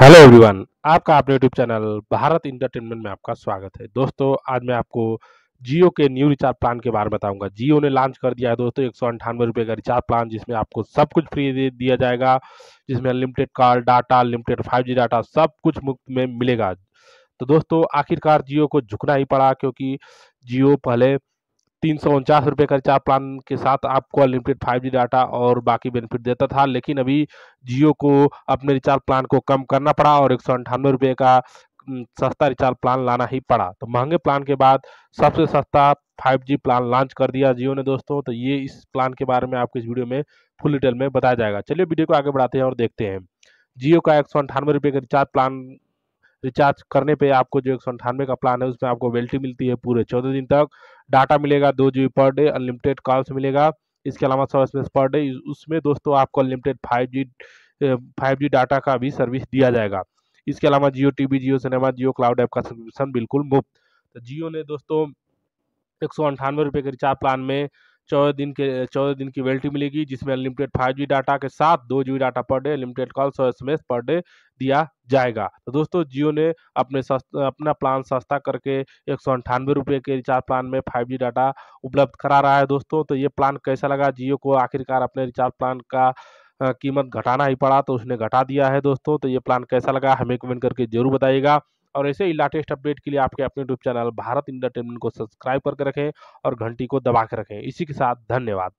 hello everyone आपका अपने YouTube channel Bharat entertainment में आपका स्वागत है दोस्तों आज मैं आपको जियो के न्यू रिचार्ज प्लान के बारे में बताऊंगा जियो ने लॉन्च कर दिया है दोस्तों एक सौ अंठानवे रुपये का रिचार्ज प्लान जिसमें आपको सब कुछ फ्री दिया जाएगा जिसमें unlimited call data unlimited five G data सब कुछ मुफ्त में मिलेगा तो दोस्तों आखिरकार जियो को झुकना ही पड़ा क्योंकि जियो पहले तीन सौ उनचास रुपये का रिचार्ज प्लान के साथ आपको अनलिमिटेड फाइव जी डाटा और बाकी बेनिफिट देता था लेकिन अभी जियो को अपने रिचार्ज प्लान को कम करना पड़ा और एक सौ अंठानवे रुपये का सस्ता रिचार्ज प्लान लाना ही पड़ा तो महंगे प्लान के बाद सबसे सस्ता फाइव जी प्लान लॉन्च कर दिया जियो ने दोस्तों तो ये इस प्लान के बारे में आपको इस वीडियो में फुल डिटेल में बताया जाएगा चलिए वीडियो को आगे बढ़ाते हैं और देखते हैं जियो का एक सौ अंठानवे रुपये का रिचार्ज प्लान रिचार्ज करने पे आपको जो एक सौ अंठानवे का प्लान है उसमें आपको वेल्टी मिलती है पूरे चौदह दिन तक डाटा मिलेगा दो जी पर डे अनलिमिटेड कॉल्स मिलेगा इसके अलावा सौ एस पर डे उसमें दोस्तों आपको unlimited five G five G data का भी सर्विस दिया जाएगा इसके अलावा Jio T V Jio cinema Jio cloud app का सब्सक्रिप्शन बिल्कुल मुफ्त तो जियो ने दोस्तों एक सौ अंठानवे रुपये के रिचार्ज प्लान में चौदह दिन के चौदह दिन की वैलिटी मिलेगी जिसमें अनलिमिटेड फाइव जी डाटा के साथ दो G data per day limited call सौ एस पर डे दिया जाएगा तो दोस्तों जियो ने अपने अपना प्लान सस्ता करके एक सौ अंठानवे रुपये के रिचार्ज प्लान में फाइव जी डाटा उपलब्ध करा रहा है दोस्तों तो ये प्लान कैसा लगा जियो को आखिरकार अपने रिचार्ज प्लान का कीमत घटाना ही पड़ा तो उसने घटा दिया है दोस्तों तो ये प्लान कैसा लगा हमें कमेंट करके जरूर बताइएगा और ऐसे ही लाटेस्ट अपडेट के लिए आपके अपने यूट्यूब चैनल भारत इंटरटेनमेंट को सब्सक्राइब करके रखें और घंटी को दबा के रखें इसी के साथ धन्यवाद